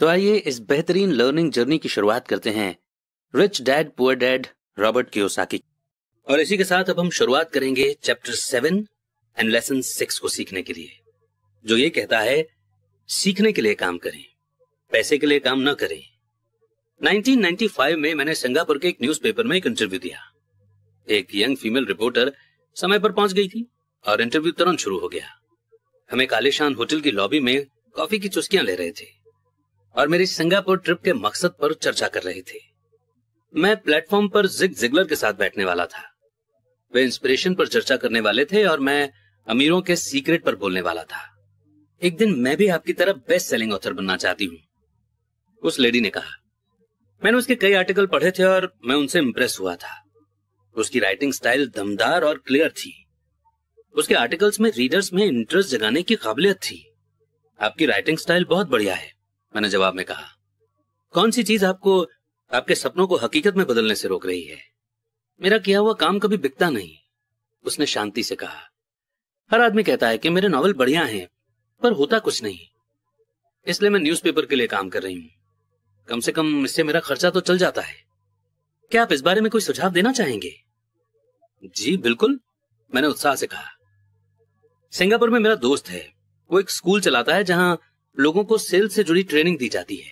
तो आइए इस बेहतरीन लर्निंग जर्नी की शुरुआत करते हैं rich dad poor dad Robert की और इसी के साथ अब हम शुरुआत करेंगे chapter seven and lesson six को सीखने के लिए जो ये कहता है सीखने के लिए काम करें पैसे के लिए काम न करें 1995 में मैंने सिंगापुर के एक न्यूज़पेपर में एक इंटरव्यू दिया एक यंग फीमेल रिपोर्टर समय पर पहुंच गई थी और इंटरव्यू तुरंत शुरू हो गया हमें कालेशान होटल की लॉबी में कॉफी की चुस्कियां ले रहे थे और मेरी सिंगापुर ट्रिप के मकसद पर चर्चा कर रही थी मैं प्लेटफॉर्म पर जिग जिगलर के साथ बैठने वाला था वे इंस्पिरेशन पर चर्चा करने वाले थे और मैं अमीरों के सीक्रेट पर बोलने वाला था एक दिन मैं भी आपकी तरह बेस्ट सेलिंग ऑथर बनना चाहती हूँ उस लेडी ने कहा मैंने उसके कई आर्टिकल पढ़े थे और मैं उनसे इम्प्रेस हुआ था उसकी राइटिंग स्टाइल दमदार और क्लियर थी उसके आर्टिकल्स में रीडर्स में इंटरेस्ट जगाने की काबिलियत थी आपकी राइटिंग स्टाइल बहुत बढ़िया है मैंने जवाब में कहा कौन सी चीज आपको आपके सपनों को हकीकत में बदलने से रोक रही है मेरा किया हुआ काम कभी बिकता नहीं उसने शांति से कहा हर आदमी कहता है कि मेरे नॉवल बढ़िया हैं पर होता कुछ नहीं इसलिए मैं न्यूज़पेपर के लिए काम कर रही हूँ कम से कम इससे मेरा खर्चा तो चल जाता है क्या आप इस बारे में कोई सुझाव देना चाहेंगे जी बिल्कुल मैंने उत्साह से कहा सिंगापुर में मेरा दोस्त है वो एक स्कूल चलाता है जहां लोगों को सेल्स से जुड़ी ट्रेनिंग दी जाती है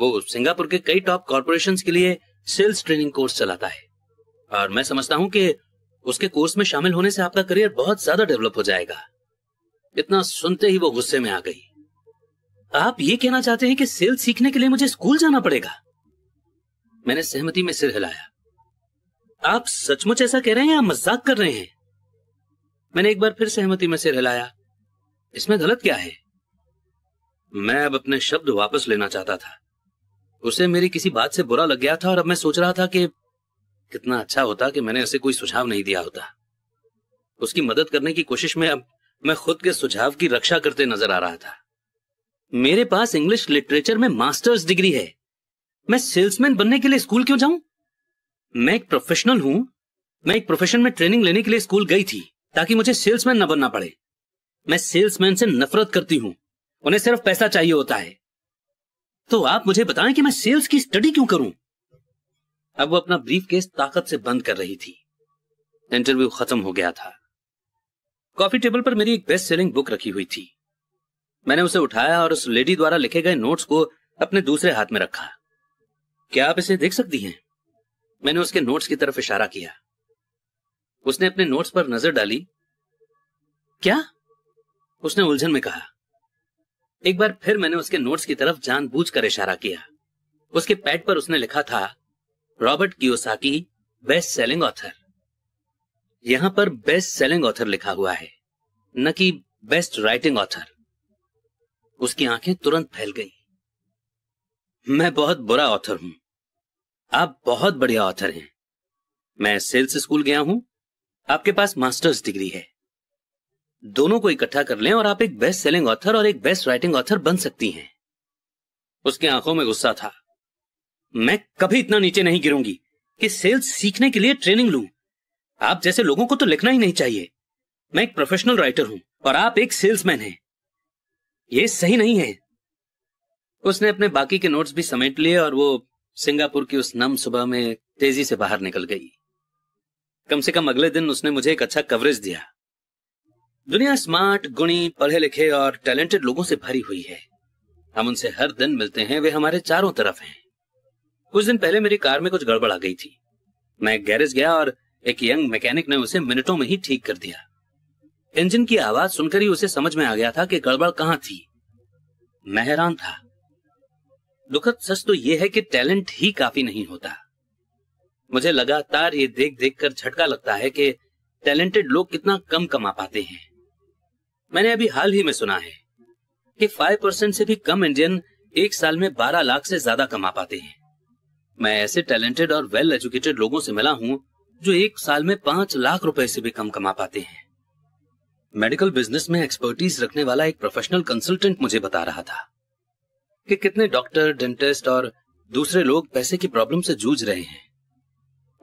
वो सिंगापुर के कई टॉप कॉरपोरेशन के लिए सेल्स ट्रेनिंग कोर्स चलाता है और मैं समझता हूँ कि उसके कोर्स में शामिल होने से आपका करियर बहुत ज्यादा डेवलप हो जाएगा इतना सुनते ही वो गुस्से में आ गई आप ये कहना चाहते हैं कि सेल्स सीखने के लिए मुझे स्कूल जाना पड़ेगा मैंने सहमति में सिर हिलाया आप सचमुच ऐसा कह रहे हैं या मजाक कर रहे हैं मैंने एक बार फिर सहमति में सिर हिलाया इसमें गलत क्या है मैं अब अपने शब्द वापस लेना चाहता था उसे मेरी किसी बात से बुरा लग गया था और अब मैं सोच रहा था कि कितना अच्छा होता कि मैंने उसे कोई सुझाव नहीं दिया होता उसकी मदद करने की कोशिश में अब मैं खुद के सुझाव की रक्षा करते नजर आ रहा था मेरे पास इंग्लिश लिटरेचर में मास्टर्स डिग्री है मैं सेल्समैन बनने के लिए स्कूल क्यों जाऊं मैं एक प्रोफेशनल हूं मैं एक प्रोफेशन में ट्रेनिंग लेने के लिए स्कूल गई थी ताकि मुझे सेल्समैन न बनना पड़े मैं सेल्समैन से नफरत करती हूं उन्हें सिर्फ पैसा चाहिए होता है तो आप मुझे बताएं कि मैं सेल्स की स्टडी क्यों करूं अब वो अपना ब्रीफ केस ताकत से बंद कर रही थी इंटरव्यू खत्म हो गया था कॉफी टेबल पर मेरी एक बेस्ट सेलिंग बुक रखी हुई थी मैंने उसे उठाया और उस लेडी द्वारा लिखे गए नोट्स को अपने दूसरे हाथ में रखा क्या आप इसे देख सकती हैं मैंने उसके नोट्स की तरफ इशारा किया उसने अपने नोट्स पर नजर डाली क्या उसने उलझन में कहा एक बार फिर मैंने उसके नोट्स की तरफ जानबूझकर इशारा किया उसके पैड पर उसने लिखा था Robert Kiyosaki best selling author यहां पर बेस्ट सेलिंग ऑथर लिखा हुआ है न कि बेस्ट राइटिंग ऑथर उसकी आंखें तुरंत फैल गई मैं बहुत बुरा ऑथर हूं आप बहुत बढ़िया ऑथर हैं मैं सेल्स स्कूल गया हूं आपके पास मास्टर्स डिग्री है दोनों को इकट्ठा कर लें और आप एक बेस्ट सेलिंग ऑथर और एक बेस्ट राइटिंग ऑथर बन सकती हैं उसकी आंखों में गुस्सा था मैं कभी इतना नीचे नहीं गिरूंगी कि सेल्स सीखने के लिए ट्रेनिंग लू आप जैसे लोगों को तो लिखना ही नहीं चाहिए मैं एक प्रोफेशनल राइटर हूं और आप एक सेल्समैन हैं ये सही नहीं है उसने अपने बाकी के नोट्स भी समेट लिए और वो सिंगापुर की उस नम सुबह में तेजी से बाहर निकल गई कम से कम अगले दिन उसने मुझे एक अच्छा कवरेज दिया दुनिया स्मार्ट गुणी पढ़े लिखे और टैलेंटेड लोगों से भरी हुई है हम उनसे हर दिन मिलते हैं वे हमारे चारों तरफ हैं कुछ दिन पहले मेरी कार में कुछ गड़बड़ आ गई थी मैं गैरेज गया और एक यंग मैकेनिक ने उसे मिनटों में ही ठीक कर दिया इंजन की आवाज सुनकर ही उसे समझ में आ गया था कि गड़बड़ कहाँ थी मैं हैरान था दुखद सच तो यह है कि टैलेंट ही काफी नहीं होता मुझे लगातार ये देख देख कर झटका लगता है कि टैलेंटेड लोग कितना कम कमा पाते हैं मैंने अभी हाल ही में सुना है कि 5 परसेंट से भी कम इंडियन एक साल में 12 लाख से ज्यादा कमा पाते हैं मैं ऐसे टैलेंटेड और वेल एजुकेटेड लोगों से मिला हूँ जो एक साल में पांच लाख रुपए से भी कम कमा पाते हैं मेडिकल बिजनेस में एक्सपर्टीज रखने वाला एक प्रोफेशनल कंसल्टेंट मुझे बता रहा था कि कितने डॉक्टर डेंटिस्ट और दूसरे लोग पैसे की प्रॉब्लम से जूझ रहे हैं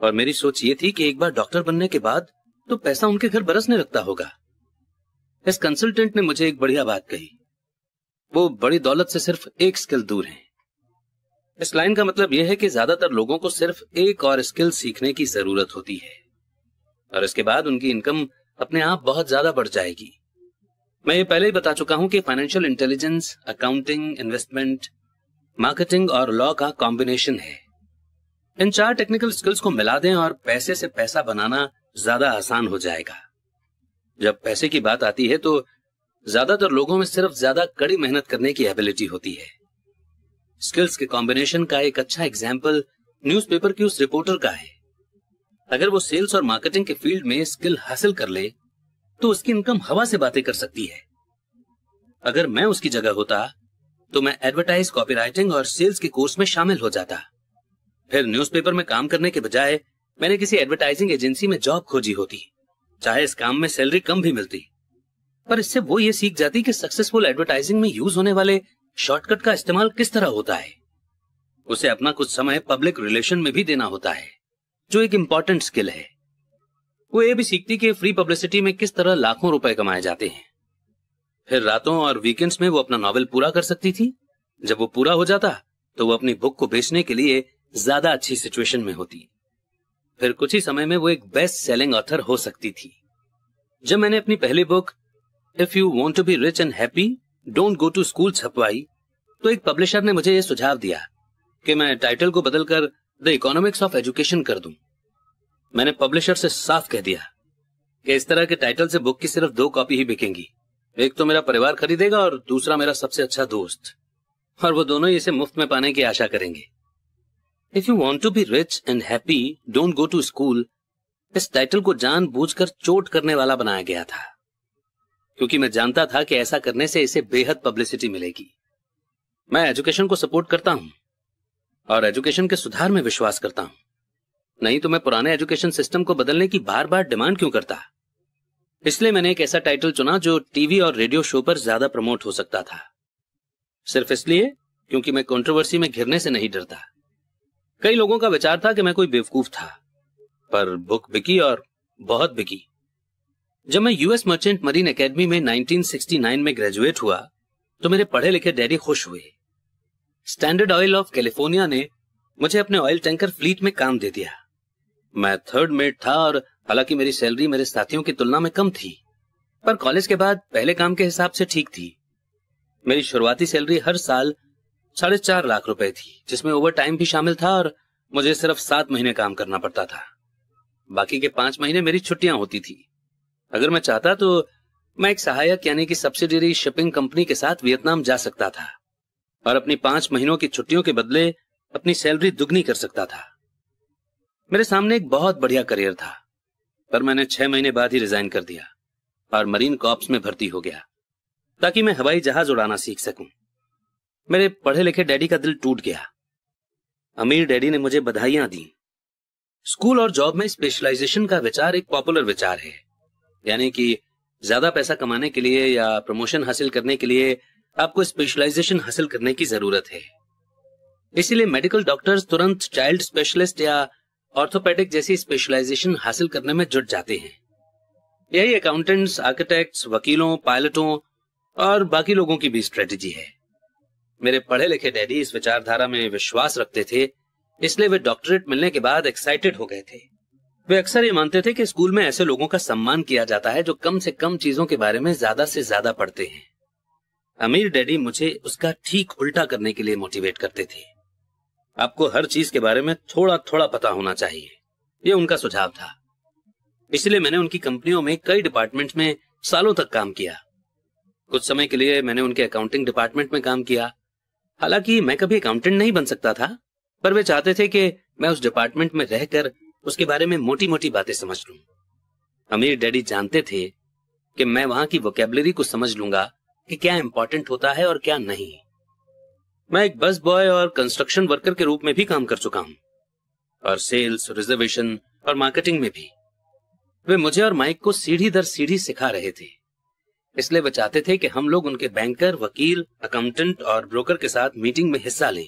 और मेरी सोच ये थी कि एक बार डॉक्टर बनने के बाद तो पैसा उनके घर बरसने लगता होगा इस कंसल्टेंट ने मुझे एक बढ़िया बात कही वो बड़ी दौलत से सिर्फ एक स्किल दूर है इस लाइन का मतलब यह है कि ज्यादातर लोगों को सिर्फ एक और स्किल सीखने की जरूरत होती है और इसके बाद उनकी इनकम अपने आप बहुत ज्यादा बढ़ जाएगी मैं ये पहले ही बता चुका हूं कि financial intelligence accounting investment marketing और लॉ का कॉम्बिनेशन है इन चार टेक्निकल स्किल्स को मिला दें और पैसे से पैसा बनाना ज्यादा आसान हो जाएगा जब पैसे की बात आती है तो ज्यादातर लोगों में सिर्फ ज्यादा कड़ी मेहनत करने की एबिलिटी होती है स्किल्स के कॉम्बिनेशन का एक अच्छा एग्जाम्पल न्यूज की उस रिपोर्टर का है अगर वो सेल्स और मार्केटिंग के फील्ड में स्किल हासिल कर ले तो उसकी इनकम हवा से बातें कर सकती है अगर मैं उसकी जगह होता तो मैं एडवर्टाइज कॉपीराइटिंग और सेल्स के कोर्स में शामिल हो जाता फिर न्यूज़पेपर में काम करने के बजाय मैंने किसी एडवर्टाइजिंग एजेंसी में जॉब खोजी होती चाहे इस काम में सैलरी कम भी मिलती पर इससे वो ये सीख जाती कि सक्सेसफुल एडवर्टाइजिंग में यूज होने वाले शॉर्टकट का इस्तेमाल किस तरह होता है उसे अपना कुछ समय पब्लिक रिलेशन में भी देना होता है जो एक इम्पोर्टेंट स्किल है वो ये भी सीखती कि फ्री पब्लिसिटी में किस तरह लाखों रुपए कमाए जाते हैं फिर रातों और वीकेंड्स में वो अपना नॉवल पूरा कर सकती थी जब वो पूरा हो जाता तो वो अपनी बुक को बेचने के लिए ज्यादा अच्छी सिचुएशन में होती फिर कुछ ही समय में वो एक बेस्ट सेलिंग ऑथर हो सकती थी जब मैंने अपनी पहली book if you want to be rich and happy don't go to school छपवाई तो एक पब्लिशर ने मुझे यह सुझाव दिया कि मैं टाइटल को बदलकर द इकोनॉमिक्स ऑफ एजुकेशन कर दूं। मैंने पब्लिशर से साफ कह दिया कि इस तरह के टाइटल से बुक की सिर्फ दो कॉपी ही बिकेंगी एक तो मेरा परिवार खरीदेगा और दूसरा मेरा सबसे अच्छा दोस्त और वो दोनों ही इसे मुफ्त में पाने की आशा करेंगे if you want to be rich and happy don't go to school इस टाइटल को कर चोट करने वाला बनाया गया था क्योंकि मैं जानता था कि ऐसा करने से इसे बेहद पब्लिसिटी मिलेगी मैं एजुकेशन को सपोर्ट करता हूं और एजुकेशन के सुधार में विश्वास करता हूं नहीं तो मैं पुराने एजुकेशन सिस्टम को बदलने की बार बार डिमांड क्यों करता इसलिए मैंने एक ऐसा टाइटल चुना जो टीवी और रेडियो शो पर ज्यादा प्रमोट हो सकता था सिर्फ इसलिए क्योंकि मैं कंट्रोवर्सी में घिरने से नहीं डरता कई लोगों का विचार था कि मैं कोई बेवकूफ था पर बुक बिकी और बहुत बिकी जब मैं यूएस मर्चेंट मरीन एकेडमी में 1969 में ग्रेजुएट हुआ तो मेरे पढ़े लिखे डैडी खुश हुए स्टैंडर्ड ऑयल ऑफ कैलिफोर्निया ने मुझे अपने ऑयल टैंकर फ्लीट में काम दे दिया मैं थर्ड मेट था और हालांकि मेरी सैलरी मेरे साथियों की तुलना में कम थी पर कॉलेज के बाद पहले काम के हिसाब से ठीक थी मेरी शुरुआती सैलरी हर साल साढ़े चार लाख रुपए थी जिसमें ओवर टाइम भी शामिल था और मुझे सिर्फ सात महीने काम करना पड़ता था बाकी के पांच महीने मेरी छुट्टियां होती थी अगर मैं चाहता तो मैं एक सहायक यानी कि सब्सिडरी शिपिंग कंपनी के साथ वियतनाम जा सकता था और अपनी पांच महीनों की छुट्टियों के बदले अपनी सैलरी दुगनी कर सकता था मेरे सामने एक बहुत बढ़िया करियर था पर मैंने छह महीने बाद ही रिजाइन कर दिया और मरीन कॉप्स में भर्ती हो गया ताकि मैं हवाई जहाज उड़ाना सीख सकूं मेरे पढ़े लिखे डैडी का दिल टूट गया अमीर डैडी ने मुझे बधाइयां दी स्कूल और जॉब में स्पेशलाइजेशन का विचार एक पॉपुलर विचार है यानी कि ज्यादा पैसा कमाने के लिए या प्रमोशन हासिल करने के लिए आपको स्पेशलाइजेशन हासिल करने की जरूरत है इसीलिए मेडिकल डॉक्टर्स तुरंत चाइल्ड स्पेशलिस्ट या ऑर्थोपेडिक जैसी स्पेशलाइजेशन हासिल करने में जुट जाते हैं यही अकाउंटेंट्स आर्किटेक्ट्स वकीलों पायलटों और बाकी लोगों की भी स्ट्रेटेजी है मेरे पढ़े लिखे डैडी इस विचारधारा में विश्वास रखते थे इसलिए वे डॉक्टरेट मिलने के बाद एक्साइटेड हो गए थे वे अक्सर ये मानते थे कि स्कूल में ऐसे लोगों का सम्मान किया जाता है जो कम से कम चीजों के बारे में ज्यादा से ज्यादा पढ़ते हैं अमीर डैडी मुझे उसका ठीक उल्टा करने के लिए मोटिवेट करते थे आपको हर चीज के बारे में थोड़ा थोड़ा पता होना चाहिए ये उनका सुझाव था इसलिए मैंने उनकी कंपनियों में कई डिपार्टमेंट में सालों तक काम किया कुछ समय के लिए मैंने उनके अकाउंटिंग डिपार्टमेंट में काम किया हालांकि मैं कभी अकाउंटेंट नहीं बन सकता था पर वे चाहते थे कि मैं उस डिपार्टमेंट में रहकर उसके बारे में मोटी मोटी बातें समझ लू अमीर डैडी जानते थे कि मैं वहां की वोकेबलरी को समझ लूंगा कि क्या इंपॉर्टेंट होता है और क्या नहीं मैं एक बस बॉय और कंस्ट्रक्शन वर्कर के रूप में भी काम कर चुका हूं और सेल्स रिजर्वेशन और मार्केटिंग में भी वे मुझे और माइक को सीढ़ी दर सीढ़ी सिखा रहे थे इसलिए वह चाहते थे कि हम लोग उनके बैंकर वकील अकाउंटेंट और ब्रोकर के साथ मीटिंग में हिस्सा लें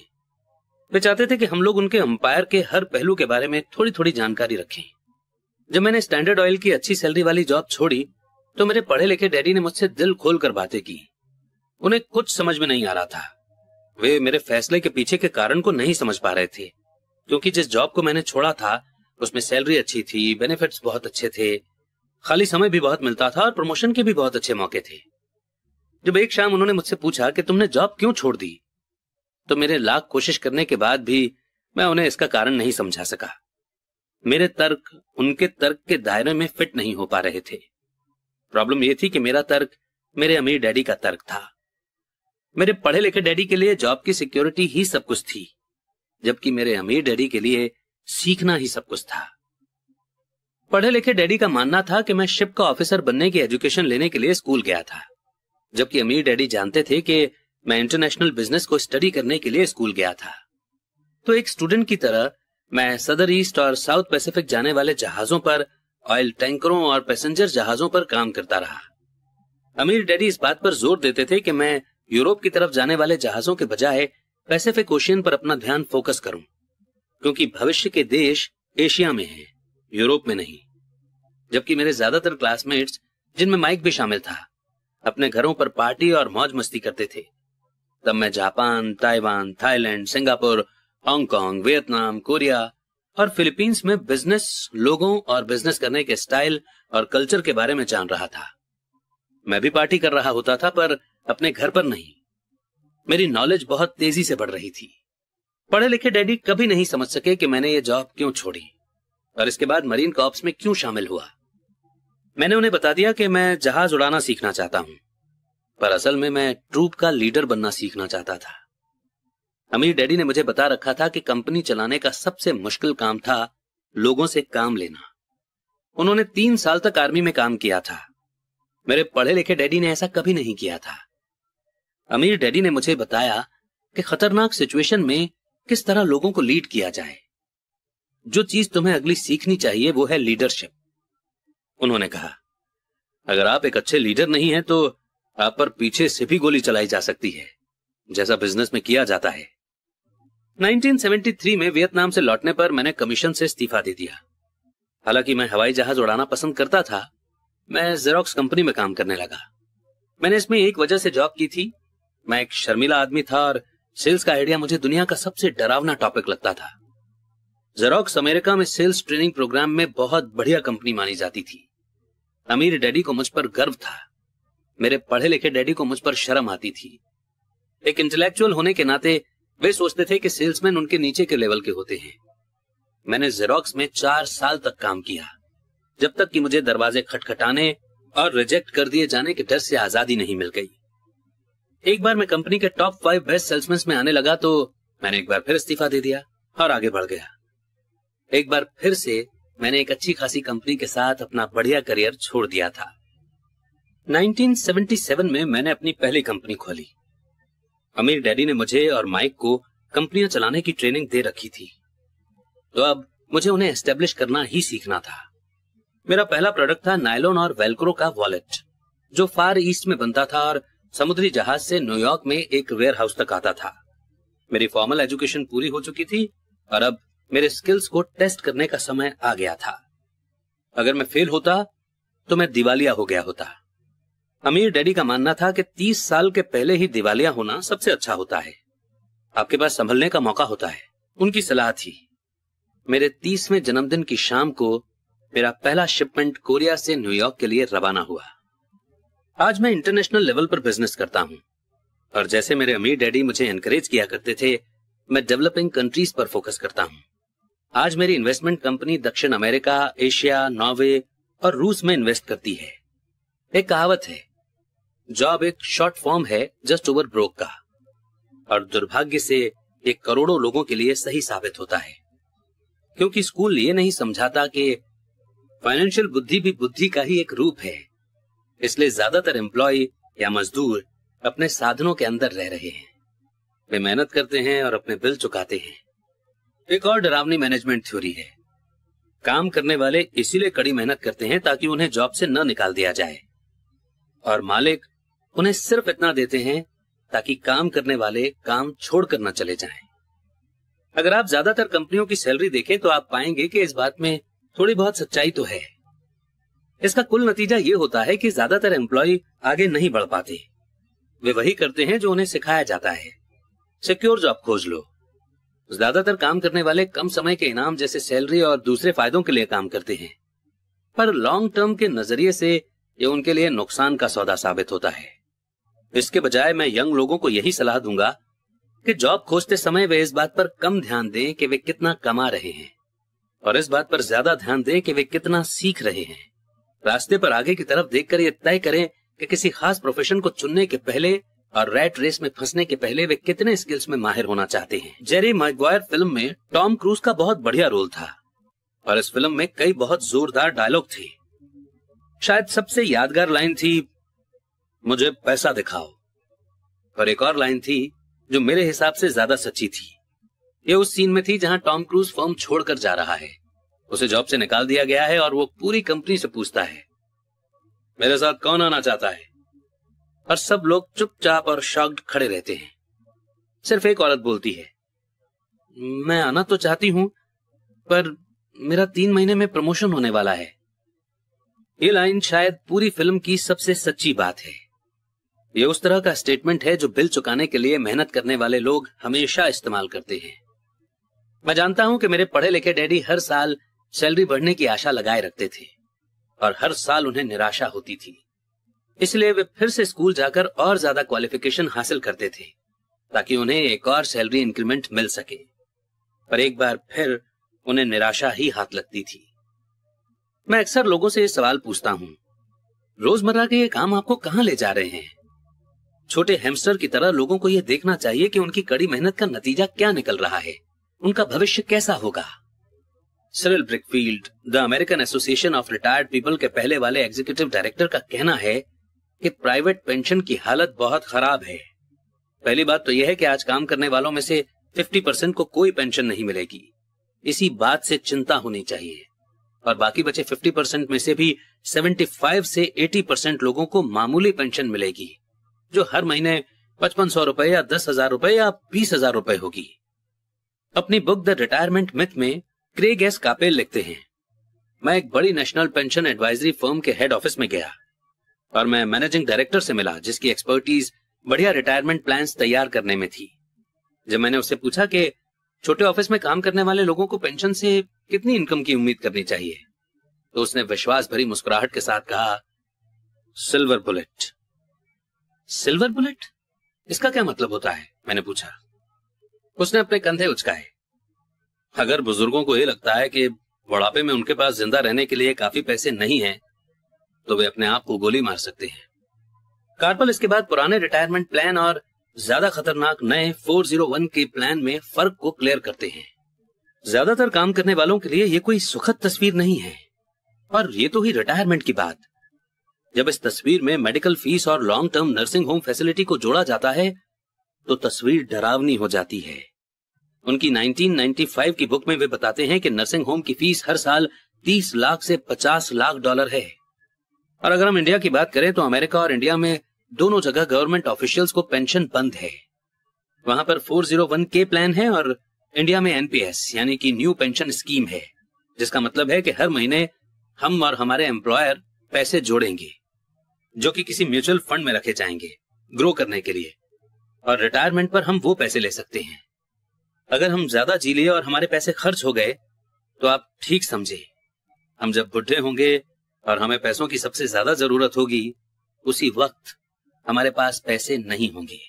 वे चाहते थे कि हम लोग उनके अंपायर के हर पहलू के बारे में थोड़ी थोड़ी जानकारी रखें जब मैंने स्टैंडर्ड ऑयल की अच्छी सैलरी वाली जॉब छोड़ी तो मेरे पढ़े लिखे डैडी ने मुझसे दिल खोल कर बातें की उन्हें कुछ समझ में नहीं आ रहा था वे मेरे फैसले के पीछे के कारण को नहीं समझ पा रहे थे क्योंकि जिस जॉब को मैंने छोड़ा था उसमें सैलरी अच्छी थी बेनिफिट्स बहुत अच्छे थे खाली समय भी बहुत मिलता था और प्रमोशन के भी बहुत अच्छे मौके थे जब एक शाम उन्होंने मुझसे पूछा कि तुमने जॉब क्यों छोड़ दी तो मेरे लाख कोशिश करने के बाद भी मैं उन्हें इसका कारण नहीं समझा सका मेरे तर्क उनके तर्क के दायरे में फिट नहीं हो पा रहे थे प्रॉब्लम यह थी कि मेरा तर्क मेरे अमीर डैडी का तर्क था मेरे पढ़े लिखे डैडी के लिए जॉब की सिक्योरिटी ही सब कुछ थी जबकि मेरे अमीर डैडी के लिए सीखना ही सब कुछ था पढ़े लिखे डैडी का मानना था कि मैं शिप का ऑफिसर बनने की एजुकेशन लेने के लिए स्कूल गया था जबकि अमीर डैडी जानते थे कि मैं इंटरनेशनल बिजनेस को स्टडी करने के लिए स्कूल गया था तो एक स्टूडेंट की तरह मैं सदर ईस्ट और साउथ पैसिफिक जाने वाले जहाजों पर ऑयल टैंकरों और पैसेंजर जहाजों पर काम करता रहा अमीर डैडी इस बात पर जोर देते थे कि मैं यूरोप की तरफ जाने वाले जहाजों के बजाय पैसिफिक ओशियन पर अपना ध्यान फोकस करूं क्योंकि भविष्य के देश एशिया में है यूरोप में नहीं जबकि मेरे ज्यादातर क्लासमेट्स जिनमें माइक भी शामिल था अपने घरों पर पार्टी और मौज मस्ती करते थे तब मैं Japan Taiwan Thailand Singapore Hong Kong Vietnam Korea और फिलीपींस में बिजनेस लोगों और बिजनेस करने के स्टाइल और कल्चर के बारे में जान रहा था मैं भी पार्टी कर रहा होता था पर अपने घर पर नहीं मेरी नॉलेज बहुत तेजी से बढ़ रही थी पढ़े लिखे डैडी कभी नहीं समझ सके कि मैंने ये जॉब क्यों छोड़ी और इसके बाद मरीन कॉप्स में क्यों शामिल हुआ मैंने उन्हें बता दिया कि मैं जहाज उड़ाना सीखना चाहता हूं पर असल में मैं ट्रूप का लीडर बनना सीखना चाहता था अमीर डैडी ने मुझे बता रखा था कि कंपनी चलाने का सबसे मुश्किल काम था लोगों से काम लेना उन्होंने तीन साल तक आर्मी में काम किया था मेरे पढ़े लिखे डैडी ने ऐसा कभी नहीं किया था अमीर डैडी ने मुझे बताया कि खतरनाक सिचुएशन में किस तरह लोगों को लीड किया जाए जो चीज तुम्हें अगली सीखनी चाहिए वो है लीडरशिप उन्होंने कहा अगर आप एक अच्छे लीडर नहीं हैं तो आप पर पीछे से भी गोली चलाई जा सकती है जैसा बिजनेस में किया जाता है 1973 में वियतनाम से लौटने पर मैंने कमीशन से इस्तीफा दे दिया हालांकि मैं हवाई जहाज उड़ाना पसंद करता था मैं जेरोक्स कंपनी में काम करने लगा मैंने इसमें एक वजह से जॉब की थी मैं एक शर्मिला आदमी था और सेल्स का आइडिया मुझे दुनिया का सबसे डरावना टॉपिक लगता था जेरोक्स अमेरिका में सेल्स ट्रेनिंग प्रोग्राम में बहुत बढ़िया कंपनी मानी जाती थी अमीर डैडी को मुझ पर गर्व था मेरे पढ़े लिखे डैडी को मुझ पर शर्म आती थी एक इंटेलेक्चुअल होने के नाते वे सोचते थे कि सेल्समैन उनके नीचे के लेवल के होते हैं मैंने जेरोक्स में चार साल तक काम किया जब तक कि मुझे दरवाजे खटखटाने और रिजेक्ट कर दिए जाने के डर से आजादी नहीं मिल गई एक बार मैं कंपनी के टॉप फाइव बेस्ट सेल्समैन में आने लगा तो मैंने एक बार फिर इस्तीफा दे दिया और आगे बढ़ गया एक बार फिर से मैंने एक अच्छी खासी कंपनी के साथ अपना बढ़िया करियर छोड़ दिया था 1977 में मैंने अपनी पहली कंपनी खोली अमीर डैडी ने मुझे और माइक को कंपनियां चलाने की ट्रेनिंग दे रखी थी तो अब मुझे उन्हें एस्टेब्लिश करना ही सीखना था मेरा पहला प्रोडक्ट था नायलोन और वेलक्रो का वॉलेट जो फार ईस्ट में बनता था और समुद्री जहाज से न्यूयॉर्क में एक वेयर हाउस तक आता था मेरी फॉर्मल एजुकेशन पूरी हो चुकी थी और अब मेरे स्किल्स को टेस्ट करने का समय आ गया था अगर मैं फेल होता तो मैं दिवालिया हो गया होता अमीर डैडी का मानना था कि तीस साल के पहले ही दिवालिया होना सबसे अच्छा होता है आपके पास संभलने का मौका होता है उनकी सलाह थी मेरे तीसवें जन्मदिन की शाम को मेरा पहला शिपमेंट कोरिया से न्यूयॉर्क के लिए रवाना हुआ आज मैं इंटरनेशनल लेवल पर बिजनेस करता हूँ और जैसे मेरे अमीर डैडी मुझे एनकरेज किया करते थे मैं डेवलपिंग कंट्रीज पर फोकस करता हूँ आज मेरी इन्वेस्टमेंट कंपनी दक्षिण अमेरिका एशिया नॉर्वे और रूस में इन्वेस्ट करती है एक कहावत है जॉब एक शॉर्ट फॉर्म है जस्ट ओवर ब्रोक का और दुर्भाग्य से एक करोड़ों लोगों के लिए सही साबित होता है क्योंकि स्कूल ये नहीं समझाता कि फाइनेंशियल बुद्धि भी बुद्धि का ही एक रूप है इसलिए ज्यादातर एम्प्लॉय या मजदूर अपने साधनों के अंदर रह रहे हैं वे मेहनत करते हैं और अपने बिल चुकाते हैं एक और डरावनी मैनेजमेंट थ्योरी है काम करने वाले इसीलिए कड़ी मेहनत करते हैं ताकि उन्हें जॉब से न निकाल दिया जाए और मालिक उन्हें सिर्फ इतना देते हैं ताकि काम करने वाले काम छोड़कर न चले जाएं। अगर आप ज्यादातर कंपनियों की सैलरी देखें तो आप पाएंगे कि इस बात में थोड़ी बहुत सच्चाई तो है इसका कुल नतीजा ये होता है कि ज्यादातर एम्प्लॉय आगे नहीं बढ़ पाते वे वही करते हैं जो उन्हें सिखाया जाता है सिक्योर जॉब खोज लो ज्यादातर काम करने वाले कम समय के इनाम जैसे सैलरी और दूसरे फायदों के लिए काम करते हैं पर लॉन्ग टर्म के नजरिए से ये उनके लिए नुकसान का सौदा साबित होता है इसके बजाय मैं यंग लोगों को यही सलाह दूंगा कि जॉब खोजते समय वे इस बात पर कम ध्यान दें कि वे कितना कमा रहे हैं और इस बात पर ज्यादा ध्यान दें कि वे कितना सीख रहे हैं रास्ते पर आगे की तरफ देखकर यह तय करें कि किसी खास प्रोफेशन को चुनने के पहले और रैट रेस में फंसने के पहले वे कितने स्किल्स में माहिर होना चाहते हैं जेरी मैग्वायर फिल्म में टॉम क्रूज का बहुत बढ़िया रोल था और इस फिल्म में कई बहुत जोरदार डायलॉग थे शायद सबसे यादगार लाइन थी मुझे पैसा दिखाओ और एक और लाइन थी जो मेरे हिसाब से ज्यादा सच्ची थी ये उस सीन में थी जहां टॉम क्रूज फॉर्म छोड़कर जा रहा है उसे जॉब से निकाल दिया गया है और वो पूरी कंपनी से पूछता है मेरे साथ कौन आना चाहता है और सब लोग चुपचाप और शॉक्ड खड़े रहते हैं सिर्फ एक औरत बोलती है मैं आना तो चाहती हूं पर मेरा तीन महीने में प्रमोशन होने वाला है ये लाइन शायद पूरी फिल्म की सबसे सच्ची बात है ये उस तरह का स्टेटमेंट है जो बिल चुकाने के लिए मेहनत करने वाले लोग हमेशा इस्तेमाल करते हैं मैं जानता हूं कि मेरे पढ़े लिखे डैडी हर साल सैलरी बढ़ने की आशा लगाए रखते थे और हर साल उन्हें निराशा होती थी इसलिए वे फिर से स्कूल जाकर और ज्यादा क्वालिफिकेशन हासिल करते थे ताकि उन्हें एक और सैलरी इंक्रीमेंट मिल सके पर एक बार फिर उन्हें निराशा ही हाथ लगती थी मैं अक्सर लोगों से ये सवाल पूछता हूं रोजमर्रा के ये काम आपको कहाँ ले जा रहे हैं छोटे हेमस्टर की तरह लोगों को यह देखना चाहिए कि उनकी कड़ी मेहनत का नतीजा क्या निकल रहा है उनका भविष्य कैसा होगा Cyril Brickfield the American association of retired people के पहले वाले एग्जीक्यूटिव डायरेक्टर का कहना है कि प्राइवेट पेंशन की हालत बहुत खराब है पहली बात तो यह है कि आज काम करने वालों में से 50 परसेंट को कोई पेंशन नहीं मिलेगी इसी बात से चिंता होनी चाहिए और बाकी बचे 50 परसेंट में से भी 75 से 80 परसेंट लोगों को मामूली पेंशन मिलेगी जो हर महीने पचपन सौ रूपये या दस हजार रुपए या बीस हजार रुपए होगी अपनी बुक द रिटायरमेंट मिथ में क्रेग एस कापेल लिखते हैं मैं एक बड़ी नेशनल पेंशन एडवाइजरी फर्म के हेड ऑफिस में गया और मैं मैनेजिंग डायरेक्टर से मिला जिसकी एक्सपर्टीज बढ़िया रिटायरमेंट प्लान तैयार करने में थी जब मैंने उससे पूछा कि छोटे ऑफिस में काम करने वाले लोगों को पेंशन से कितनी इनकम की उम्मीद करनी चाहिए तो उसने विश्वास भरी मुस्कुराहट के साथ कहा सिल्वर बुलेट सिल्वर बुलेट इसका क्या मतलब होता है मैंने पूछा उसने अपने कंधे उचकाए अगर बुजुर्गों को यह लगता है कि बुढ़ापे में उनके पास जिंदा रहने के लिए काफी पैसे नहीं है तो वे अपने आप को गोली मार सकते हैं कार्पल इसके बाद पुराने रिटायरमेंट प्लान और ज्यादा खतरनाक नए 401 के प्लान में फर्क को क्लियर करते हैं ज्यादातर काम करने वालों के लिए ये कोई सुखद तस्वीर नहीं है और ये तो ही रिटायरमेंट की बात जब इस तस्वीर में मेडिकल फीस और long term nursing home facility को जोड़ा जाता है तो तस्वीर डरावनी हो जाती है उनकी 1995 की बुक में वे बताते हैं कि नर्सिंग होम की फीस हर साल 30 लाख से 50 लाख डॉलर है और अगर हम इंडिया की बात करें तो अमेरिका और इंडिया में दोनों जगह गवर्नमेंट ऑफिशियल्स को पेंशन बंद है वहां पर 401 के प्लान है और इंडिया में एनपीएस यानी कि न्यू पेंशन स्कीम है जिसका मतलब है कि हर महीने हम और हमारे एम्प्लॉयर पैसे जोड़ेंगे जो कि किसी म्यूचुअल फंड में रखे जाएंगे ग्रो करने के लिए और रिटायरमेंट पर हम वो पैसे ले सकते हैं अगर हम ज्यादा जी लिए और हमारे पैसे खर्च हो गए तो आप ठीक समझे हम जब बुढ़े होंगे और हमें पैसों की सबसे ज्यादा जरूरत होगी उसी वक्त हमारे पास पैसे नहीं होंगे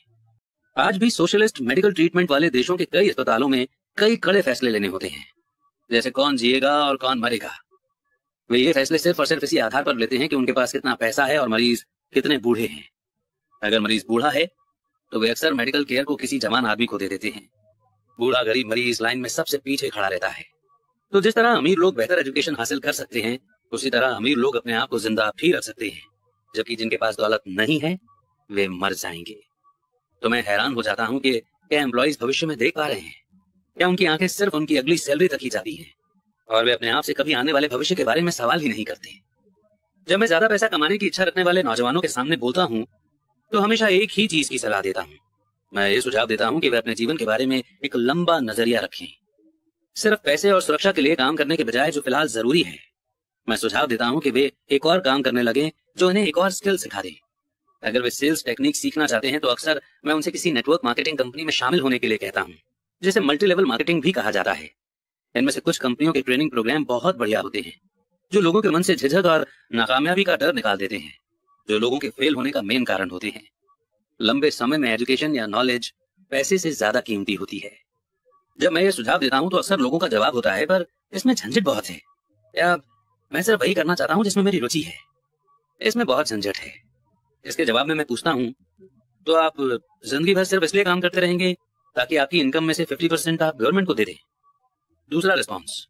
आज भी सोशलिस्ट मेडिकल ट्रीटमेंट वाले देशों के कई अस्पतालों में कई कड़े फैसले लेने होते हैं जैसे कौन जिएगा और कौन मरेगा वे ये फैसले सिर्फ और सिर्फ इसी आधार पर लेते हैं कि उनके पास कितना पैसा है और मरीज कितने बूढ़े हैं अगर मरीज बूढ़ा है तो वे अक्सर मेडिकल केयर को किसी जवान आदमी को दे देते हैं बूढ़ा गरीब मरीज लाइन में सबसे पीछे खड़ा रहता है तो जिस तरह अमीर लोग बेहतर एजुकेशन हासिल कर सकते हैं उसी तरह अमीर लोग अपने आप को जिंदा भी रख सकते हैं जबकि जिनके पास दौलत नहीं है वे मर जाएंगे तो मैं हैरान हो जाता हूँ कि क्या एम्प्लॉयज भविष्य में देख पा रहे हैं क्या उनकी आंखें सिर्फ उनकी अगली सैलरी तक ही जाती है और वे अपने आप से कभी आने वाले भविष्य के बारे में सवाल ही नहीं करते जब मैं ज्यादा पैसा कमाने की इच्छा रखने वाले नौजवानों के सामने बोलता हूँ तो हमेशा एक ही चीज की सलाह देता हूँ मैं ये सुझाव देता हूँ कि वे अपने जीवन के बारे में एक लंबा नजरिया रखें सिर्फ पैसे और सुरक्षा के लिए काम करने के बजाय जो फिलहाल जरूरी है मैं सुझाव देता हूँ कि वे एक और काम करने लगे जो उन्हें एक और स्किल सिखा दे अगर वे सेल्स टेक्निक सीखना चाहते हैं तो अक्सर मैं उनसे किसी नेटवर्क मार्केटिंग कंपनी में शामिल होने के लिए कहता हूँ जिसे मल्टी लेवल मार्केटिंग भी कहा जाता है इनमें से कुछ कंपनियों के ट्रेनिंग प्रोग्राम बहुत बढ़िया होते हैं जो लोगों के मन से झिझक और नाकामयाबी का डर निकाल देते हैं जो लोगों के फेल होने का मेन कारण होते हैं लंबे समय में एजुकेशन या नॉलेज पैसे से ज्यादा कीमती होती है जब मैं ये सुझाव देता हूँ तो अक्सर लोगों का जवाब होता है पर इसमें झंझट बहुत है या मैं सिर्फ वही करना चाहता हूँ जिसमें मेरी रुचि है इसमें बहुत झंझट है इसके जवाब में मैं पूछता हूँ तो आप जिंदगी भर सिर्फ इसलिए काम करते रहेंगे ताकि आपकी इनकम में से फिफ्टी परसेंट आप गवर्नमेंट को दे दें दूसरा रिस्पॉन्स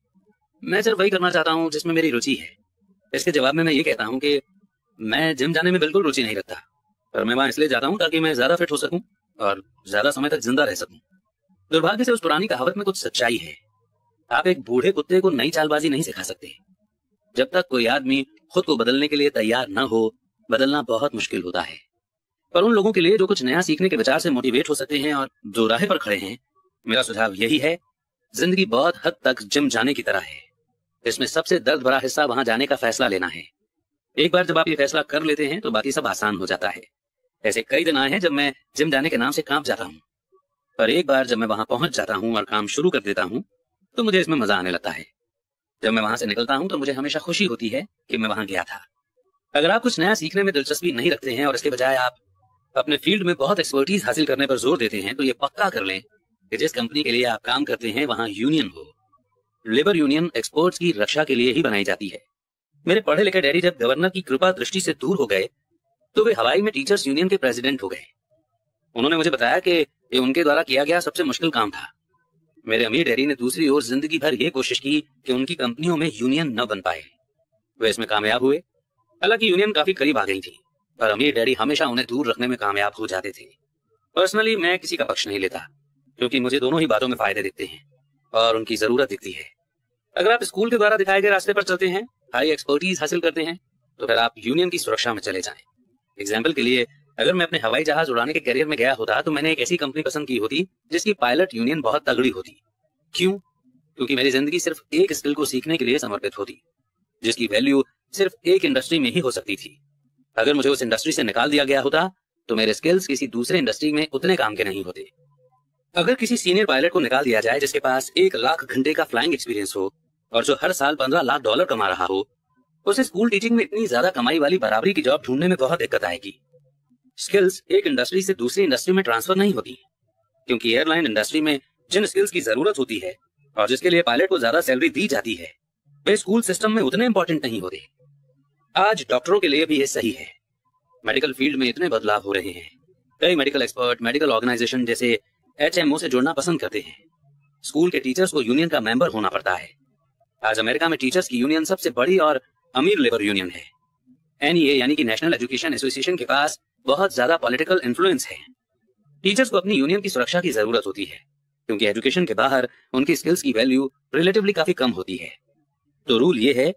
मैं सिर्फ वही करना चाहता हूँ जिसमें मेरी रुचि है इसके जवाब में मैं ये कहता हूँ कि मैं जिम जाने में बिल्कुल रुचि नहीं रखता पर मैं वहां इसलिए जाता हूँ ताकि मैं ज्यादा फिट हो सकूँ और ज्यादा समय तक जिंदा रह सकूँ दुर्भाग्य से उस पुरानी कहावत में कुछ सच्चाई है आप एक बूढ़े कुत्ते को नई चालबाजी नहीं सिखा सकते जब तक कोई आदमी खुद को बदलने के लिए तैयार न हो बदलना बहुत मुश्किल होता है पर उन लोगों के लिए जो कुछ नया सीखने के विचार से मोटिवेट हो सकते हैं और जो राह पर खड़े हैं मेरा सुझाव यही है जिंदगी बहुत हद तक जिम जाने की तरह है इसमें सबसे दर्द भरा हिस्सा वहां जाने का फैसला लेना है एक बार जब आप ये फैसला कर लेते हैं तो बाकी सब आसान हो जाता है ऐसे कई दिन आए हैं जब मैं जिम जाने के नाम से कांप जाता हूँ पर एक बार जब मैं वहां पहुंच जाता हूँ और काम शुरू कर देता हूँ तो मुझे इसमें मजा आने लगता है जब मैं वहां से निकलता हूं तो मुझे हमेशा खुशी होती है कि मैं वहां गया था अगर आप कुछ नया सीखने में दिलचस्पी नहीं रखते हैं और इसके बजाय आप अपने फील्ड में बहुत एक्सपर्टीज हासिल करने पर जोर देते हैं तो ये पक्का कर लें कि जिस कंपनी के लिए आप काम करते हैं वहां यूनियन हो लेबर यूनियन एक्सपोर्ट्स की रक्षा के लिए ही बनाई जाती है मेरे पढ़े लिखे डैडी जब गवर्नर की कृपा दृष्टि से दूर हो गए तो वे हवाई में टीचर्स यूनियन के प्रेसिडेंट हो गए उन्होंने मुझे बताया कि ये उनके द्वारा किया गया सबसे मुश्किल काम था मेरे अमीर डेरी ने दूसरी ओर जिंदगी भर ये कोशिश की कि उनकी कंपनियों में यूनियन न बन पाए वे इसमें कामयाब हुए हालांकि यूनियन काफी करीब आ गई थी पर अमीर डैडी हमेशा उन्हें दूर रखने में कामयाब हो जाते थे पर्सनली मैं किसी का पक्ष नहीं लेता क्योंकि मुझे दोनों ही बातों में फायदे दिखते हैं और उनकी जरूरत दिखती है अगर आप स्कूल के द्वारा दिखाए गए रास्ते पर चलते हैं हाई एक्सपर्टीज हासिल करते हैं तो फिर आप यूनियन की सुरक्षा में चले जाएं एग्जाम्पल के लिए अगर मैं अपने हवाई जहाज उड़ाने के करियर में गया होता तो मैंने एक ऐसी कंपनी पसंद की होती जिसकी पायलट यूनियन बहुत तगड़ी होती क्यों क्योंकि मेरी जिंदगी सिर्फ एक स्किल को सीखने के लिए समर्पित होती जिसकी वैल्यू सिर्फ एक इंडस्ट्री में ही हो सकती थी अगर मुझे उस इंडस्ट्री से निकाल दिया गया होता तो मेरे स्किल्स किसी दूसरे इंडस्ट्री में उतने काम के नहीं होते अगर किसी सीनियर पायलट को निकाल दिया जाए जिसके पास एक लाख घंटे का फ्लाइंग एक्सपीरियंस हो और जो हर साल पंद्रह लाख डॉलर कमा रहा हो उसे स्कूल टीचिंग में इतनी ज्यादा कमाई वाली बराबरी की जॉब ढूंढने में बहुत दिक्कत आएगी स्किल्स एक इंडस्ट्री से दूसरी इंडस्ट्री में ट्रांसफर नहीं होती क्योंकि एयरलाइन इंडस्ट्री में जिन स्किल्स की जरूरत होती है और जिसके लिए पायलट को ज्यादा सैलरी दी जाती है वे स्कूल सिस्टम में उतने इंपॉर्टेंट नहीं होते आज डॉक्टरों के लिए भी ये सही है मेडिकल फील्ड में इतने बदलाव हो रहे हैं कई मेडिकल एक्सपर्ट मेडिकल ऑर्गेनाइजेशन जैसे एच से जुड़ना पसंद करते हैं स्कूल के टीचर्स को यूनियन का मेंबर होना पड़ता है आज अमेरिका में टीचर्स की यूनियन सबसे बड़ी और अमीर लेबर यूनियन है एनईए e यानी कि नेशनल एजुकेशन एसोसिएशन के पास बहुत ज्यादा पॉलिटिकल इन्फ्लुएंस है टीचर्स को अपनी यूनियन की सुरक्षा की जरूरत होती है क्योंकि एजुकेशन के बाहर उनकी स्किल्स की वैल्यू रिलेटिवली काफी कम होती है तो रूल ये है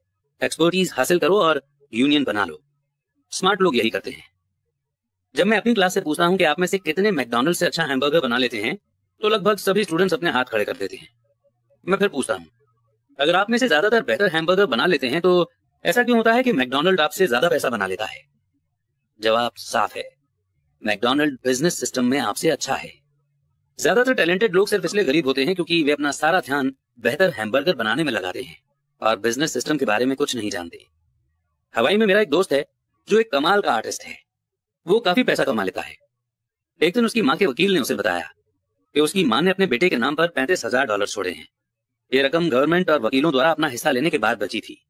एक्सपर्टीज हासिल करो और यूनियन बना लो स्मार्ट लोग यही करते हैं जब मैं अपनी क्लास से पूछता हूँ कि आप में से कितने मैकडोनल्ड से अच्छा हैमबर्गर बना लेते हैं तो लगभग सभी स्टूडेंट्स अपने हाथ खड़े कर देते हैं मैं फिर पूछता हूँ अगर आप में से ज्यादातर बेहतर हैमबर्गर बना लेते हैं तो ऐसा क्यों होता है कि मैकडोनल्ड आपसे ज्यादा पैसा बना लेता है जवाब साफ है मैकडोनल्ड बिजनेस सिस्टम में आपसे अच्छा है ज्यादातर टैलेंटेड लोग सिर्फ इसलिए गरीब होते हैं क्योंकि वे अपना सारा ध्यान बेहतर हैमबर्गर बनाने में लगाते हैं और बिजनेस सिस्टम के बारे में कुछ नहीं जानते हवाई में मेरा एक दोस्त है जो एक कमाल का आर्टिस्ट है वो काफी पैसा कमा लेता है एक दिन उसकी माँ के वकील ने उसे बताया कि उसकी माँ ने अपने बेटे के नाम पर पैंतीस हजार डॉलर छोड़े हैं ये रकम गवर्नमेंट और वकीलों द्वारा अपना हिस्सा लेने के बाद बची थी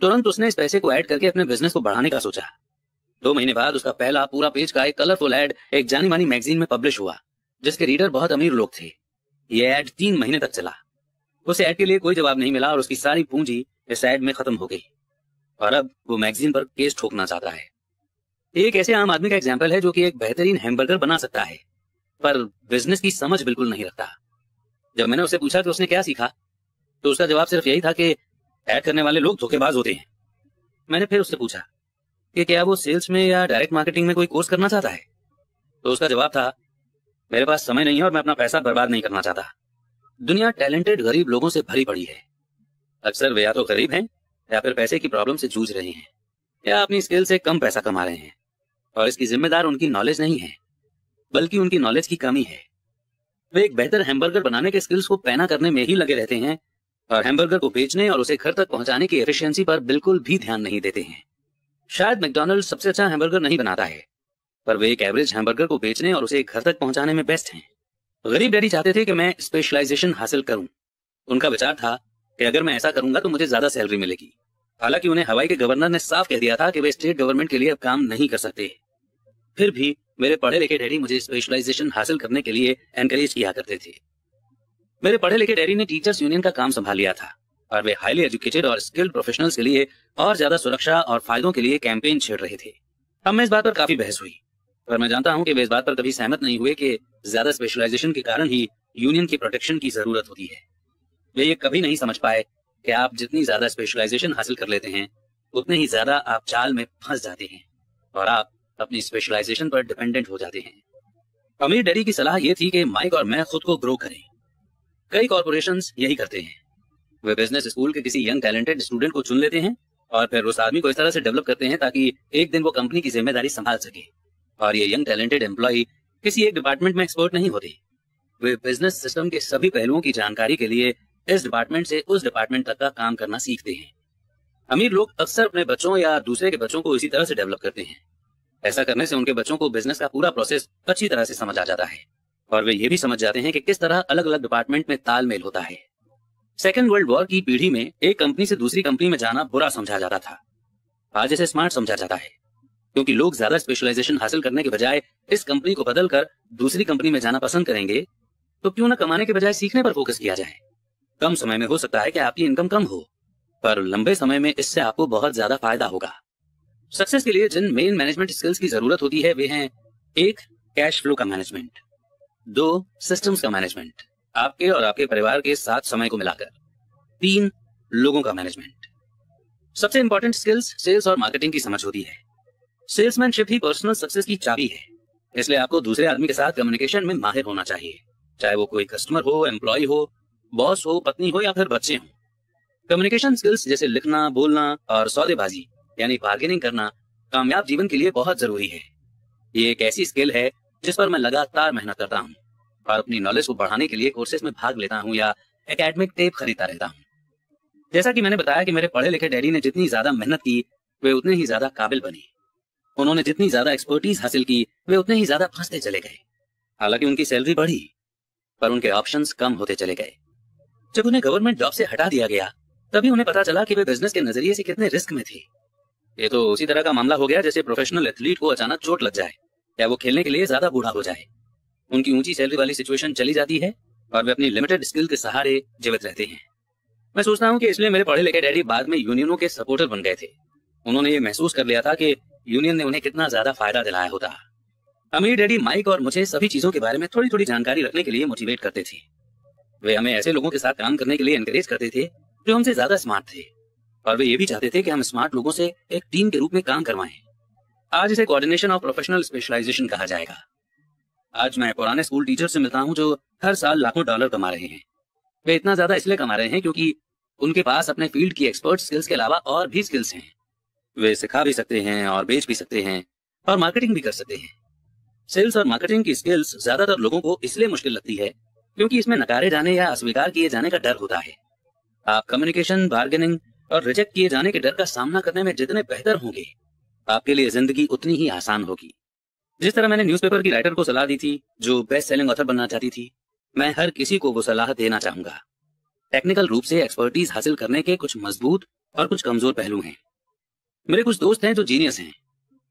तुरंत उसने इस पैसे को ऐड करके अपने बिजनेस को बढ़ाने का सोचा दो महीने बाद उसका पहला पूरा पेज का एक कलरफुल एड एक जानी मानी मैगजीन में पब्लिश हुआ जिसके रीडर बहुत अमीर लोग थे ये एड तीन महीने तक चला उसे एड के लिए कोई जवाब नहीं मिला और उसकी सारी पूंजी इस एड में खत्म हो गई और अब वो मैगजीन पर केस ठोकना चाहता है एक ऐसे आम आदमी का एग्जाम्पल है जो कि एक बेहतरीन हैमबर्गर बना सकता है पर बिजनेस की समझ बिल्कुल नहीं रखता जब मैंने उससे पूछा कि उसने क्या सीखा तो उसका जवाब सिर्फ यही था कि ऐड करने वाले लोग धोखेबाज होते हैं मैंने फिर उससे पूछा कि क्या वो सेल्स में या डायरेक्ट मार्केटिंग में कोई कोर्स करना चाहता है तो उसका जवाब था मेरे पास समय नहीं है और मैं अपना पैसा बर्बाद नहीं करना चाहता दुनिया टैलेंटेड गरीब लोगों से भरी पड़ी है अक्सर वे या तो गरीब हैं या फिर पैसे की प्रॉब्लम से जूझ रहे हैं या अपनी स्किल से कम पैसा कमा रहे हैं और इसकी जिम्मेदार उनकी नॉलेज नहीं है बल्कि उनकी नॉलेज की कमी है वे एक बेहतर हैमबर्गर बनाने के स्किल्स को पैना करने में ही लगे रहते हैं और हैमबर्गर को बेचने और उसे घर तक पहुंचाने की एफिशिएंसी पर बिल्कुल भी ध्यान नहीं देते हैं शायद मैकडोनल्ड सबसे अच्छा हैमबर्गर नहीं बनाता है पर वे एक एवरेज हैमबर्गर को बेचने और उसे घर तक पहुंचाने में बेस्ट हैं गरीब डैडी चाहते थे कि मैं स्पेशलाइजेशन हासिल करूं उनका विचार था कि अगर मैं ऐसा करूंगा तो मुझे ज्यादा सैलरी मिलेगी हालांकि उन्हें हवाई के गवर्नर ने साफ कह दिया था कि वे स्टेट गवर्नमेंट के लिए अब काम नहीं कर सकते फिर भी मेरे पढ़े लिखे डैडी मुझे स्पेशलाइजेशन हासिल करने के लिए एनकरेज किया करते थे मेरे पढ़े लिखे डैडी ने टीचर्स यूनियन का काम संभाल लिया था और वे हाईली एजुकेटेड और स्किल्ड प्रोफेशनल्स के लिए और ज्यादा सुरक्षा और फायदों के लिए कैंपेन छेड़ रहे थे हम मैं इस बात पर काफी बहस हुई पर मैं जानता हूँ कि वे इस बात पर कभी सहमत नहीं हुए कि ज्यादा स्पेशलाइजेशन के कारण ही यूनियन की प्रोटेक्शन की जरूरत होती है वे ये कभी नहीं समझ पाए कि आप जितनी ज्यादा स्पेशलाइजेशन हासिल कर लेते हैं उतने ही ज्यादा आप चाल में फंस जाते हैं और आप अपनी स्पेशलाइजेशन पर डिपेंडेंट हो जाते हैं अमीर डेरी की सलाह ये थी कि माइक और मैं खुद को ग्रो करें कई कॉरपोरेशन यही करते हैं वे बिजनेस स्कूल के किसी यंग टैलेंटेड स्टूडेंट को चुन लेते हैं और फिर उस आदमी को इस तरह से डेवलप करते हैं ताकि एक दिन वो कंपनी की जिम्मेदारी संभाल सके और ये यंग टैलेंटेड एम्प्लॉय किसी एक डिपार्टमेंट में एक्सपर्ट नहीं होते वे बिजनेस सिस्टम के सभी पहलुओं की जानकारी के लिए इस डिपार्टमेंट से उस डिपार्टमेंट तक का काम करना सीखते हैं अमीर लोग अक्सर अपने बच्चों या दूसरे के बच्चों को इसी तरह से डेवलप करते हैं ऐसा करने से उनके बच्चों को बिजनेस का पूरा प्रोसेस अच्छी तरह से समझ आ जाता है और वे ये भी समझ जाते हैं कि किस तरह अलग अलग डिपार्टमेंट में तालमेल होता है सेकेंड वर्ल्ड वॉर की पीढ़ी में एक कंपनी से दूसरी कंपनी में जाना बुरा समझा जाता था आज इसे स्मार्ट समझा जाता है क्योंकि लोग ज्यादा स्पेशलाइजेशन हासिल करने के बजाय इस कंपनी को बदलकर दूसरी कंपनी में जाना पसंद करेंगे तो क्यों ना कमाने के बजाय सीखने पर फोकस किया जाए कम समय में हो सकता है कि आपकी इनकम कम हो पर लंबे समय में इससे आपको बहुत ज्यादा फायदा होगा सक्सेस के लिए जिन मेन मैनेजमेंट स्किल्स की जरूरत होती है वे हैं एक कैश फ्लो का मैनेजमेंट दो सिस्टम्स का मैनेजमेंट आपके और आपके परिवार के साथ समय को मिलाकर तीन लोगों का मैनेजमेंट सबसे इंपॉर्टेंट स्किल्स सेल्स और मार्केटिंग की समझ होती है सेल्समैनशिप ही पर्सनल सक्सेस की चाबी है इसलिए आपको दूसरे आदमी के साथ कम्युनिकेशन में माहिर होना चाहिए चाहे वो कोई कस्टमर हो एम्प्लॉय हो बॉस हो पत्नी हो या फिर बच्चे हो कम्युनिकेशन स्किल्स जैसे लिखना बोलना और सौदेबाजी यानी बार्गेनिंग करना कामयाब जीवन के लिए बहुत जरूरी है ये एक ऐसी स्किल है जिस पर मैं लगातार मेहनत करता हूँ और अपनी नॉलेज को बढ़ाने के लिए कोर्सेज में भाग लेता हूँ या एकेडमिक टेप खरीदता रहता हूँ जैसा कि मैंने बताया कि मेरे पढ़े लिखे डैडी ने जितनी ज्यादा मेहनत की वे उतने ही ज्यादा काबिल बने उन्होंने जितनी ज्यादा एक्सपर्टीज हासिल की वे उतने ही ज्यादा फंसते चले गए हालांकि उनकी सैलरी बढ़ी पर उनके ऑप्शन कम होते चले गए जब उन्हें गवर्नमेंट जॉब से हटा दिया गया तभी उन्हें पता चला कि वे बिजनेस के नजरिए से कितने रिस्क में थे ये तो उसी तरह का मामला हो गया जैसे प्रोफेशनल एथलीट को अचानक चोट लग जाए या वो खेलने के लिए ज्यादा बूढ़ा हो जाए उनकी ऊंची सैलरी वाली सिचुएशन चली जाती है और वे अपनी लिमिटेड स्किल के सहारे जीवित रहते हैं मैं सोचता हूँ कि इसलिए मेरे पढ़े लिखे डैडी बाद में यूनियनों के सपोर्टर बन गए थे उन्होंने ये महसूस कर लिया था कि यूनियन ने उन्हें कितना ज्यादा फायदा दिलाया होता अमीर डैडी माइक और मुझे सभी चीजों के बारे में थोड़ी थोड़ी जानकारी रखने के लिए मोटिवेट करते थे वे हमें ऐसे लोगों के साथ काम करने के लिए एनकरेज करते थे जो हमसे ज्यादा स्मार्ट थे और वे ये भी चाहते थे कि हम स्मार्ट लोगों से एक टीम के रूप में काम करवाएं आज इसे कोऑर्डिनेशन ऑफ प्रोफेशनल स्पेशलाइजेशन कहा जाएगा आज मैं पुराने स्कूल टीचर से मिलता हूँ जो हर साल लाखों डॉलर कमा रहे हैं वे इतना ज्यादा इसलिए कमा रहे हैं क्योंकि उनके पास अपने फील्ड की एक्सपर्ट स्किल्स के अलावा और भी स्किल्स हैं वे सिखा भी सकते हैं और बेच भी सकते हैं और मार्केटिंग भी कर सकते हैं सेल्स और मार्केटिंग की स्किल्स ज्यादातर लोगों को इसलिए मुश्किल लगती है क्योंकि इसमें नकारे जाने या अस्वीकार किए जाने का डर होता है आप कम्युनिकेशन बार्गेनिंग और रिजेक्ट किए जाने के डर का सामना करने में जितने बेहतर होंगे आपके लिए जिंदगी उतनी ही आसान होगी जिस तरह मैंने न्यूज़पेपर की राइटर को सलाह दी थी जो बेस्ट सेलिंग ऑथर बनना चाहती थी मैं हर किसी को वो सलाह देना चाहूंगा टेक्निकल रूप से एक्सपर्टीज हासिल करने के कुछ मजबूत और कुछ कमजोर पहलू हैं मेरे कुछ दोस्त हैं जो जीनियस हैं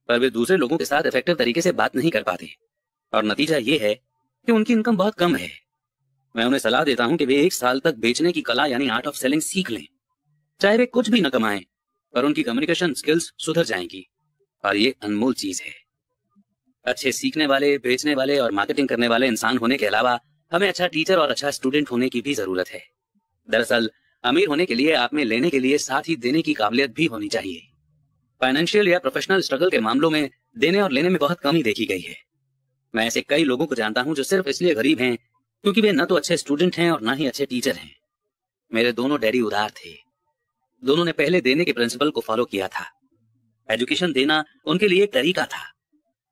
पर वे दूसरे लोगों के साथ इफेक्टिव तरीके से बात नहीं कर पाते और नतीजा ये है कि उनकी इनकम बहुत कम है मैं उन्हें सलाह देता हूं कि वे एक साल तक बेचने की कला यानी आर्ट ऑफ सेलिंग सीख लें चाहे वे कुछ भी न कमाएं पर उनकी कम्युनिकेशन स्किल्स सुधर जाएंगी और ये अनमोल चीज है अच्छे सीखने वाले बेचने वाले और मार्केटिंग करने वाले इंसान होने के अलावा हमें अच्छा टीचर और अच्छा स्टूडेंट होने की भी जरूरत है दरअसल अमीर होने के लिए आप में लेने के लिए साथ ही देने की काबिलियत भी होनी चाहिए फाइनेंशियल या प्रोफेशनल स्ट्रगल के मामलों में देने और लेने में बहुत कमी देखी गई है मैं ऐसे कई लोगों को जानता हूं जो सिर्फ इसलिए गरीब हैं क्योंकि वे न तो अच्छे स्टूडेंट हैं और न ही अच्छे टीचर हैं मेरे दोनों डैडी उदार थे दोनों ने पहले देने के प्रिंसिपल को फॉलो किया था एजुकेशन देना उनके लिए एक तरीका था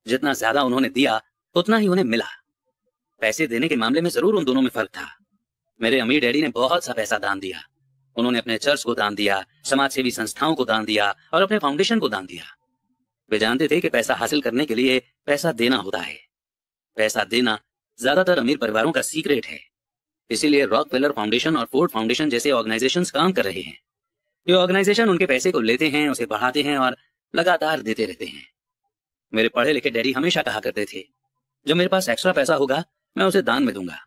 जितना ज्यादा उन्होंने दिया उतना ही उन्हें मिला पैसे देने के मामले में जरूर उन दोनों में फर्क था मेरे अमीर डैडी ने बहुत सा पैसा दान दिया उन्होंने अपने चर्च को दान दिया समाज सेवी संस्थाओं को दान दिया और अपने फाउंडेशन को दान दिया वे जानते थे कि पैसा हासिल करने के लिए पैसा देना होता है पैसा देना ज्यादातर अमीर परिवारों का सीक्रेट है इसीलिए रॉक फेलर फाउंडेशन और फोर्ड फाउंडेशन जैसे ऑर्गेनाइजेशन काम कर रहे हैं ये ऑर्गेनाइजेशन उनके पैसे को लेते हैं उसे बढ़ाते हैं और लगातार देते रहते हैं मेरे पढ़े लिखे डैडी हमेशा कहा करते थे जो मेरे पास एक्स्ट्रा पैसा होगा मैं उसे दान में दूंगा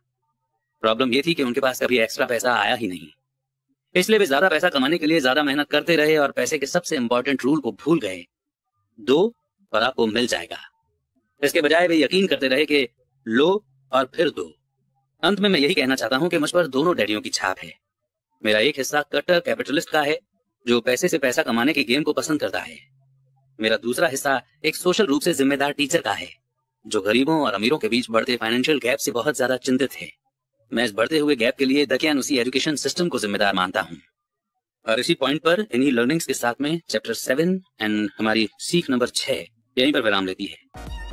प्रॉब्लम ये थी कि उनके पास कभी एक्स्ट्रा पैसा आया ही नहीं इसलिए वे ज्यादा पैसा कमाने के लिए ज्यादा मेहनत करते रहे और पैसे के सबसे इंपॉर्टेंट रूल को भूल गए दो और आपको मिल जाएगा इसके बजाय वे यकीन करते रहे कि लो और फिर दो अंत में मैं यही कहना चाहता हूं कि मुझ पर दोनों डैडियों की छाप है मेरा एक हिस्सा कट्टर कैपिटलिस्ट का है जो पैसे से पैसा कमाने के गेम को पसंद करता है मेरा दूसरा हिस्सा एक सोशल रूप से जिम्मेदार टीचर का है जो गरीबों और अमीरों के बीच बढ़ते फाइनेंशियल गैप से बहुत ज्यादा चिंतित है मैं इस बढ़ते हुए गैप के लिए दकियान उसी एजुकेशन सिस्टम को जिम्मेदार मानता हूँ और इसी पॉइंट पर इन्हीं लर्निंग्स के साथ में चैप्टर सेवन एंड हमारी सीख नंबर छह यहीं पर विराम लेती है